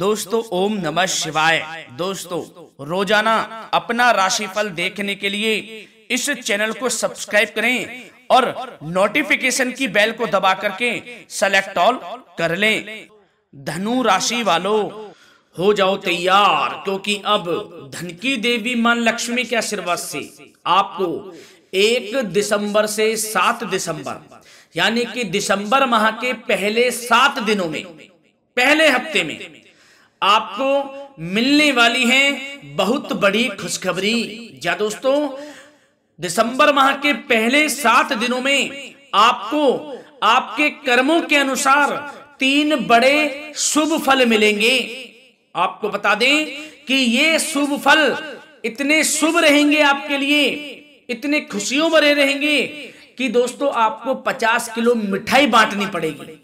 दोस्तों ओम नमः शिवाय दोस्तों रोजाना अपना राशिफल देखने के लिए इस चैनल को सब्सक्राइब करें और नोटिफिकेशन की बेल को दबा करके सेलेक्ट ऑल कर लें धनु राशि वालों हो जाओ तैयार क्योंकि अब धन की देवी मां लक्ष्मी के आशीर्वाद से आपको एक दिसंबर से सात दिसंबर यानी कि दिसंबर माह के पहले सात दिनों में पहले हफ्ते में आपको मिलने वाली है बहुत बड़ी खुशखबरी या दोस्तों दिसंबर माह के पहले सात दिनों में आपको आपके कर्मों के अनुसार तीन बड़े शुभ फल मिलेंगे आपको बता दें कि ये शुभ फल इतने शुभ रहेंगे आपके लिए इतने खुशियों भरे रहेंगे कि दोस्तों आपको 50 किलो मिठाई बांटनी पड़ेगी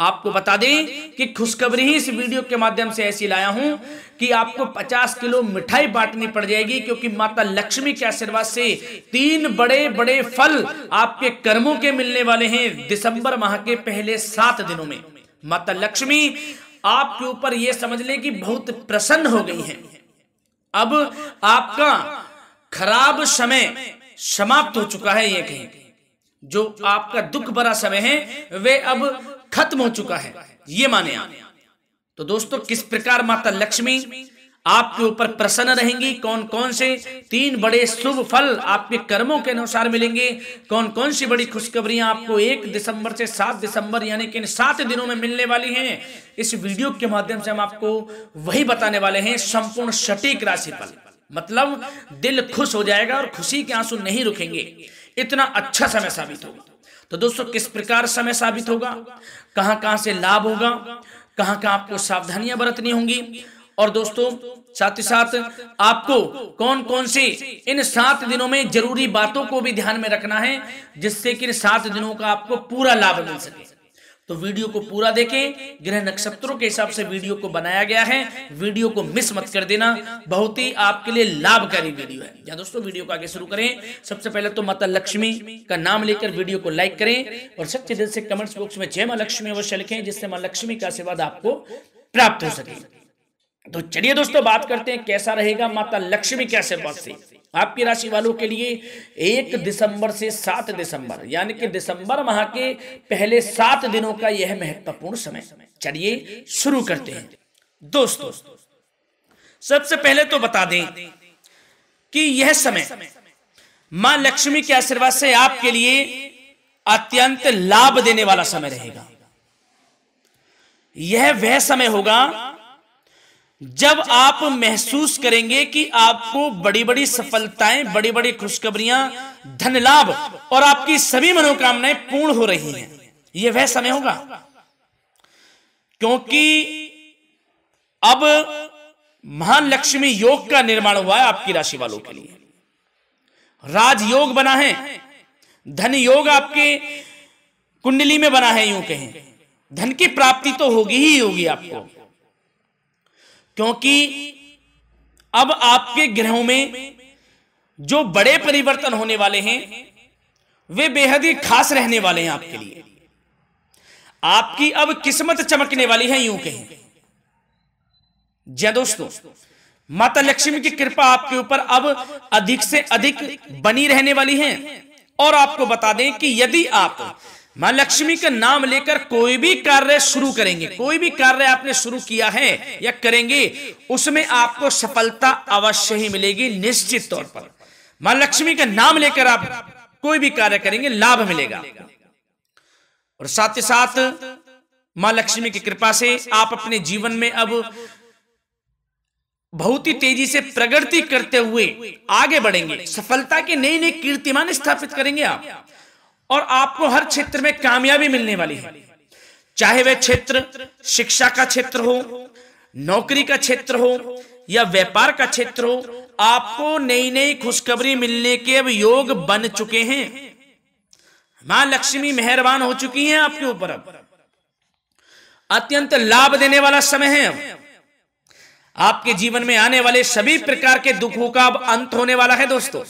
आपको बता दें कि खुशखबरी ही इस वीडियो के माध्यम से ऐसी लाया हूं कि आपको 50 किलो मिठाई बांटनी पड़ जाएगी क्योंकि माता लक्ष्मी के आशीर्वाद से तीन बड़े बड़े फल आपके कर्मों के मिलने वाले हैं दिसंबर माह के पहले सात दिनों में माता लक्ष्मी आपके ऊपर यह समझ लें कि बहुत प्रसन्न हो गई है अब आपका खराब समय समाप्त हो चुका है ये कहीं जो आपका दुख भरा समय है वे अब खत्म हो चुका है ये माने आप तो दोस्तों किस प्रकार माता लक्ष्मी आपके ऊपर प्रसन्न रहेंगी कौन कौन से तीन बड़े शुभ फल आपके कर्मों के अनुसार मिलेंगे कौन कौन सी बड़ी खुशखबरियां आपको एक दिसंबर से सात दिसंबर यानी कि इन सात दिनों में मिलने वाली हैं इस वीडियो के माध्यम से हम आपको वही बताने वाले हैं संपूर्ण सटीक राशि फल मतलब दिल खुश हो जाएगा और खुशी के आंसू नहीं रुकेंगे इतना अच्छा समय साबित होगा तो दोस्तों किस प्रकार समय साबित होगा कहाँ कहाँ से लाभ होगा कहाँ कहाँ आपको सावधानियां बरतनी होंगी और दोस्तों साथ ही साथ आपको कौन कौन सी इन सात दिनों में जरूरी बातों को भी ध्यान में रखना है जिससे कि इन सात दिनों का आपको पूरा लाभ मिल सके तो वीडियो को पूरा देखें ग्रह नक्षत्रों के हिसाब से वीडियो को बनाया गया है वीडियो को मिस मत कर देना बहुत ही आपके लिए लाभकारी वीडियो है या दोस्तों वीडियो को आगे शुरू करें सबसे पहले तो माता लक्ष्मी का नाम लेकर वीडियो को लाइक करें और सच्चे दिल से कमेंट्स बॉक्स में जय माँ लक्ष्मी अवश्य लिखें जिससे माँ लक्ष्मी का आशीर्वाद आपको प्राप्त हो सके तो चलिए दोस्तों बात करते हैं कैसा रहेगा माता लक्ष्मी के आशीर्वाद से आपकी राशि वालों के लिए एक दिसंबर से सात दिसंबर यानी कि दिसंबर माह के पहले सात दिनों का यह महत्वपूर्ण समय चलिए शुरू करते हैं दोस्तों सबसे पहले तो बता दें कि यह समय मां लक्ष्मी के आशीर्वाद से आपके लिए अत्यंत लाभ देने वाला समय रहेगा यह वह समय होगा जब आप महसूस करेंगे कि आपको बड़ी बड़ी सफलताएं बड़ी बड़ी खुशखबरियां धन लाभ और आपकी सभी मनोकामनाएं पूर्ण हो रही हैं यह वह समय होगा क्योंकि अब महान लक्ष्मी योग का निर्माण हुआ है आपकी राशि वालों के लिए राजयोग बना है धन योग आपके कुंडली में बना है यूं कहें धन की प्राप्ति तो होगी ही होगी आपको क्योंकि अब आपके ग्रहों में जो बड़े परिवर्तन होने वाले हैं वे बेहद ही खास रहने वाले हैं आपके लिए आपकी अब किस्मत चमकने वाली है यूं कहें जय दोस्तों माता लक्ष्मी की कृपा आपके ऊपर अब अधिक से अधिक बनी रहने वाली है और आपको बता दें कि यदि आप मां लक्ष्मी का नाम लेकर कोई भी कार्य शुरू करेंगे कोई भी कार्य आपने शुरू किया है या करेंगे उसमें आपको सफलता अवश्य ही मिलेगी निश्चित तौर पर मां लक्ष्मी का नाम लेकर आप कोई भी कार्य करेंगे लाभ मिलेगा और साथ ही साथ मां लक्ष्मी की कृपा से आप अपने जीवन में अब बहुत ही तेजी से प्रगति करते हुए आगे बढ़ेंगे सफलता के नई नई कीर्तिमान स्थापित करेंगे आप और आपको हर क्षेत्र में कामयाबी मिलने वाली है चाहे वह क्षेत्र शिक्षा का क्षेत्र हो नौकरी का क्षेत्र हो या व्यापार का क्षेत्र हो आपको नई नई खुशखबरी मिलने के अब योग बन चुके हैं मां लक्ष्मी मेहरबान हो चुकी हैं आपके ऊपर अब अत्यंत लाभ देने वाला समय है अब आपके जीवन में आने वाले सभी प्रकार के दुखों का अब अंत होने वाला है दोस्तों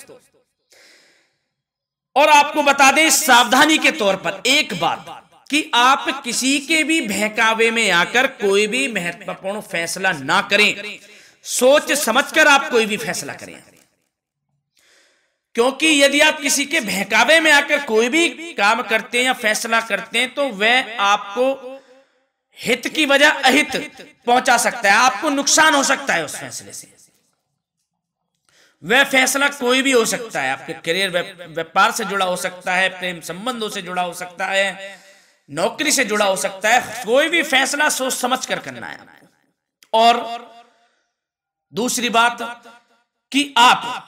और आपको बता दें सावधानी के तौर पर एक बात कि आप किसी के भी बहकावे में आकर कोई भी महत्वपूर्ण फैसला ना करें सोच समझकर आप कोई भी फैसला करें क्योंकि यदि आप किसी के बहकावे में आकर कोई भी काम करते हैं या फैसला करते हैं तो वह आपको हित की वजह अहित पहुंचा सकता है आपको नुकसान हो सकता है उस फैसले से वह फैसला कोई भी हो सकता है आपके करियर व्यापार से जुड़ा हो सकता है प्रेम संबंधों से जुड़ा हो सकता है नौकरी से जुड़ा हो सकता है कोई भी फैसला सोच समझ कर करना है और दूसरी बात कि आप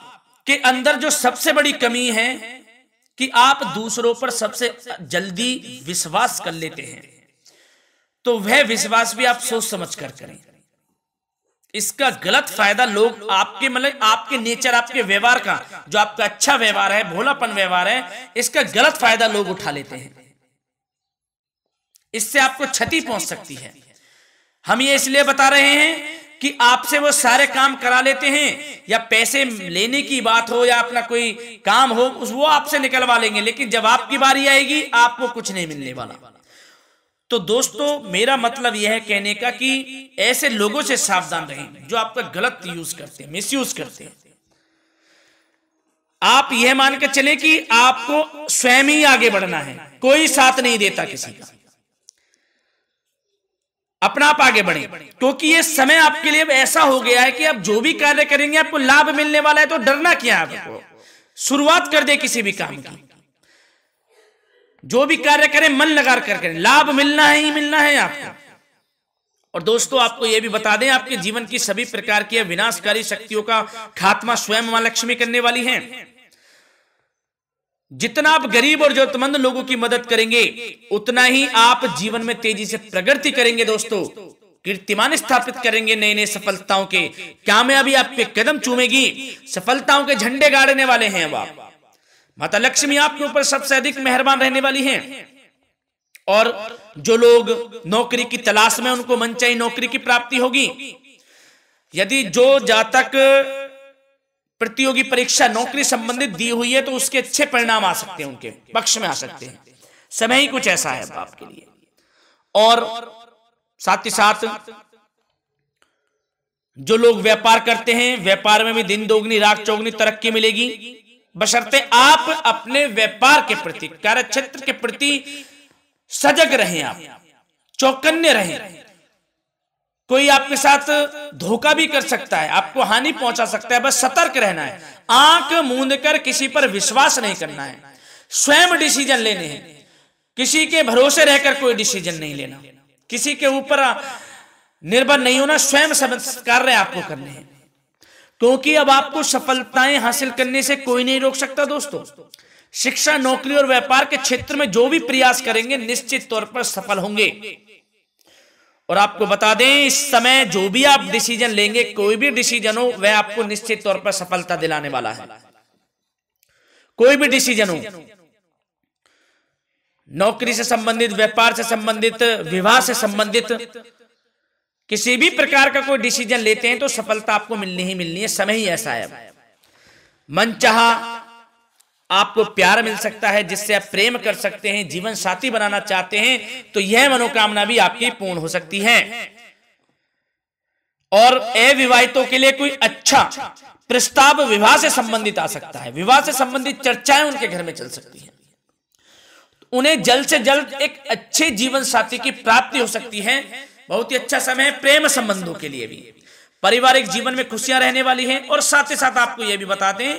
के अंदर जो सबसे बड़ी कमी है कि आप दूसरों पर सबसे जल्दी विश्वास कर लेते हैं तो वह विश्वास भी आप सोच समझ कर करें इसका गलत फायदा लोग आपके मतलब आपके नेचर आपके व्यवहार का जो आपका अच्छा व्यवहार है भोलापन व्यवहार है इसका गलत फायदा लोग उठा लेते हैं इससे आपको क्षति पहुंच सकती है हम ये इसलिए बता रहे हैं कि आपसे वो सारे काम करा लेते हैं या पैसे लेने की बात हो या अपना कोई काम हो उस वो आपसे निकलवा लेंगे लेकिन जब आपकी बारी आएगी आपको कुछ नहीं मिलने वाला तो दोस्तों मेरा मतलब यह है कहने का कि ऐसे लोगों से सावधान रहें जो आपका गलत यूज करते हैं मिसयूज करते हैं आप यह मानकर चले कि आपको स्वयं ही आगे बढ़ना है कोई साथ नहीं देता किसी का अपना आप आगे बढ़े क्योंकि यह समय आपके लिए ऐसा हो गया है कि आप जो भी कार्य करेंगे आपको लाभ मिलने वाला है तो डरना क्या है आपको शुरुआत कर दे किसी भी काम की जो भी कार्य करें मन लगा कर करें लाभ मिलना है ही मिलना है आपको और दोस्तों आपको यह भी बता दें आपके जीवन की सभी प्रकार की विनाशकारी शक्तियों का खात्मा स्वयं मां लक्ष्मी करने वाली हैं जितना आप गरीब और जरूरतमंद लोगों की मदद करेंगे उतना ही आप जीवन में तेजी से प्रगति करेंगे दोस्तों कीर्तिमान स्थापित करेंगे नई नई सफलताओं के कामयाबी आपके कदम चूमेगी सफलताओं के झंडे गाड़ने वाले हैं आप माता लक्ष्मी आपके ऊपर सबसे अधिक मेहरबान रहने वाली हैं और जो लोग नौकरी की तलाश में उनको मनचाही नौकरी की प्राप्ति होगी यदि जो जातक प्रतियोगी परीक्षा नौकरी संबंधित दी हुई है तो उसके अच्छे परिणाम आ सकते हैं उनके पक्ष में आ सकते हैं समय ही कुछ ऐसा है आपके लिए और साथ ही साथ जो लोग व्यापार करते हैं व्यापार में भी दिन दोगुनी रात चौगनी तरक्की मिलेगी बशर्ते आप अपने व्यापार के प्रति कार्य क्षेत्र के प्रति सजग रहें आप चौकन्य रहें कोई आपके साथ धोखा भी कर सकता है आपको हानि पहुंचा सकता है बस सतर्क रहना है आंख मूंद कर किसी पर विश्वास नहीं करना है स्वयं डिसीजन लेने हैं किसी के भरोसे रहकर कोई डिसीजन नहीं लेना किसी के ऊपर निर्भर नहीं होना स्वयं कार्य आपको करने हैं क्योंकि अब आपको सफलताएं हासिल करने से कोई नहीं रोक सकता दोस्तों शिक्षा नौकरी और व्यापार के क्षेत्र में जो भी प्रयास करेंगे निश्चित तौर पर सफल होंगे और आपको बता दें इस समय जो भी आप डिसीजन लेंगे कोई भी डिसीजन हो वह आपको निश्चित तौर पर सफलता दिलाने वाला है कोई भी डिसीजन हो नौकरी से संबंधित व्यापार से संबंधित विवाह से संबंधित किसी भी प्रकार का कोई डिसीजन लेते हैं तो सफलता आपको मिलनी ही मिलनी है समय ही ऐसा है मन चाह आपको प्यार मिल सकता है जिससे आप प्रेम कर सकते हैं जीवन साथी बनाना चाहते हैं तो यह मनोकामना भी आपकी पूर्ण हो सकती है और अविवाहितों के लिए कोई अच्छा प्रस्ताव विवाह से संबंधित आ सकता है विवाह से संबंधित चर्चाएं उनके घर में चल सकती हैं उन्हें जल्द से जल्द एक अच्छे जीवन साथी की प्राप्ति हो सकती है बहुत ही अच्छा समय है प्रेम संबंधों के लिए भी पारिवारिक जीवन में खुशियां रहने वाली हैं और साथ ही साथ आपको यह भी बता दें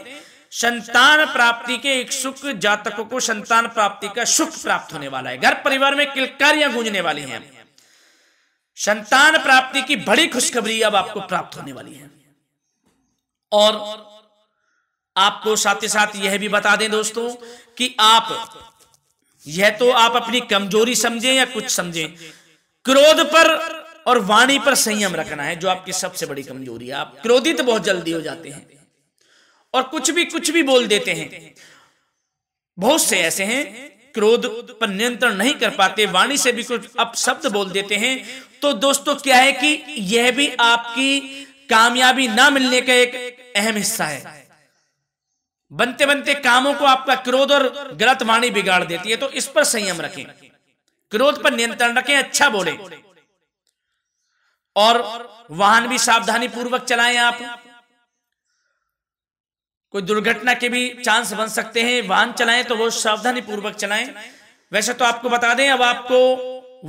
संतान प्राप्ति के इच्छुक जातकों को संतान प्राप्ति का सुख प्राप्त होने वाला है घर परिवार में किलकारियां गूंजने वाली हैं संतान प्राप्ति की बड़ी खुशखबरी अब आपको प्राप्त होने वाली है और आपको साथ ही साथ यह भी बता दें दोस्तों कि आप यह तो आप अपनी कमजोरी समझें या कुछ समझें क्रोध पर और वाणी पर संयम रखना है जो आपकी सबसे बड़ी कमजोरी है आप क्रोधित तो बहुत जल्दी हो जाते हैं और कुछ भी कुछ भी बोल देते हैं बहुत से ऐसे हैं क्रोध पर नियंत्रण नहीं कर पाते वाणी से भी कुछ अब शब्द बोल देते हैं तो दोस्तों क्या है कि यह भी आपकी कामयाबी ना मिलने का एक अहम हिस्सा है बनते बनते कामों को आपका क्रोध और गलत वाणी बिगाड़ देती है तो इस पर संयम रखें क्रोध पर नियंत्रण रखें अच्छा बोले और वाहन भी सावधानी पूर्वक चलाएं आप कोई दुर्घटना के भी चांस बन सकते हैं वाहन चलाएं तो वो सावधानी पूर्वक चलाएं वैसे तो आपको बता दें अब आपको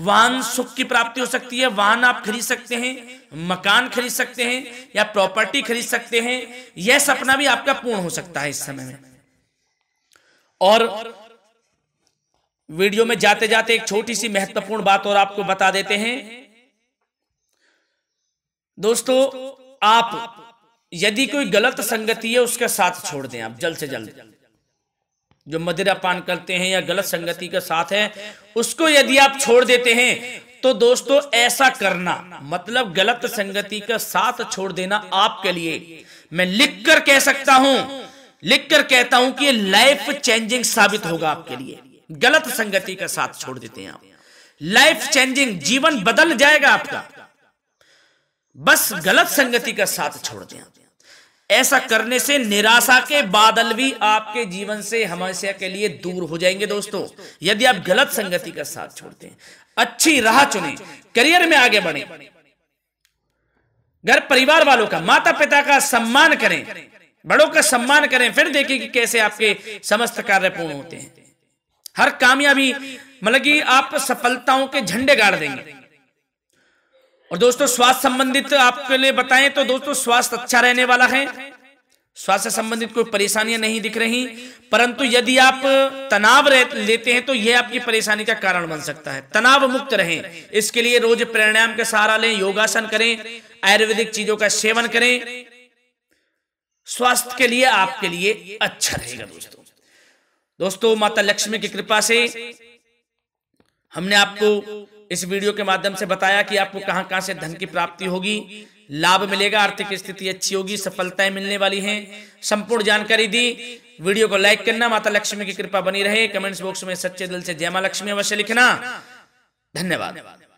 वाहन सुख की प्राप्ति हो सकती है वाहन आप खरीद सकते हैं मकान खरीद सकते हैं या प्रॉपर्टी खरीद सकते हैं यह सपना भी आपका पूर्ण हो सकता है इस समय में और वीडियो में जाते जाते एक छोटी सी महत्वपूर्ण बात और आपको बता देते हैं दोस्तों आप यदि कोई गलत संगति है उसका साथ छोड़ दें आप जल्द से जल्द जो मदिरा पान करते हैं या गलत संगति का साथ है उसको यदि आप छोड़ देते हैं तो दोस्तों ऐसा करना मतलब गलत संगति का साथ छोड़ देना आपके लिए मैं लिख कर कह सकता हूं लिख कर कहता हूं कि लाइफ चेंजिंग साबित होगा आपके लिए गलत संगति का साथ छोड़ देते हैं आप लाइफ चेंजिंग जीवन बदल जाएगा आपका बस गलत संगति का साथ छोड़ दें ऐसा करने से निराशा के बादल भी आपके जीवन से हमेशा के लिए दूर हो जाएंगे दोस्तों यदि आप गलत संगति का साथ छोड़ते हैं अच्छी राह चुने करियर में आगे बढ़े घर परिवार वालों का माता पिता का सम्मान करें बड़ों का सम्मान करें फिर देखिए कि कैसे आपके समस्त कार्य पूर्ण होते हैं हर कामयाबी मतलब कि आप सफलताओं के झंडे गाड़ देंगे और दोस्तों स्वास्थ्य संबंधित आपके लिए बताएं तो दोस्तों स्वास्थ्य अच्छा रहने वाला है स्वास्थ्य संबंधित कोई परेशानियां नहीं दिख रही परंतु यदि आप तनाव लेते हैं तो यह आपकी परेशानी का कारण बन सकता है तनाव मुक्त रहें इसके लिए रोज प्राणायाम का सहारा लें योगासन करें आयुर्वेदिक चीजों का सेवन करें स्वास्थ्य के लिए आपके लिए अच्छा रहेगा दोस्तों दोस्तों माता लक्ष्मी की कृपा से हमने आपको इस वीडियो के माध्यम से बताया कि आपको कहां कहां से धन की प्राप्ति होगी लाभ मिलेगा आर्थिक स्थिति अच्छी होगी सफलताएं मिलने वाली हैं संपूर्ण जानकारी दी वीडियो को लाइक करना माता लक्ष्मी की कृपा बनी रहे कमेंट्स बॉक्स में सच्चे दिल से जय मां लक्ष्मी अवश्य लिखना धन्यवाद